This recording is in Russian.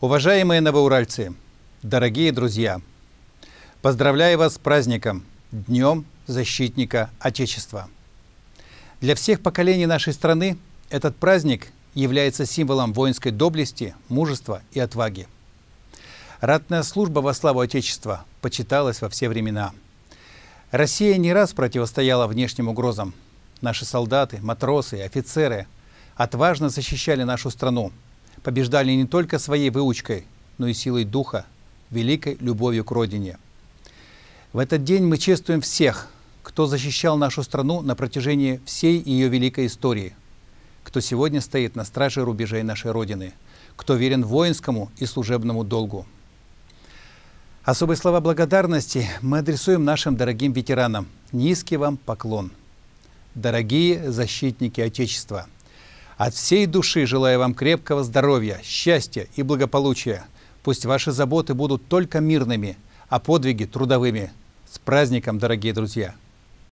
Уважаемые новоуральцы, дорогие друзья, поздравляю вас с праздником Днем Защитника Отечества. Для всех поколений нашей страны этот праздник является символом воинской доблести, мужества и отваги. Ратная служба во славу Отечества почиталась во все времена. Россия не раз противостояла внешним угрозам. Наши солдаты, матросы офицеры отважно защищали нашу страну – побеждали не только своей выучкой, но и силой духа, великой любовью к Родине. В этот день мы чествуем всех, кто защищал нашу страну на протяжении всей ее великой истории, кто сегодня стоит на страже рубежей нашей Родины, кто верен воинскому и служебному долгу. Особые слова благодарности мы адресуем нашим дорогим ветеранам. Низкий вам поклон. Дорогие защитники Отечества – от всей души желаю вам крепкого здоровья, счастья и благополучия. Пусть ваши заботы будут только мирными, а подвиги трудовыми. С праздником, дорогие друзья!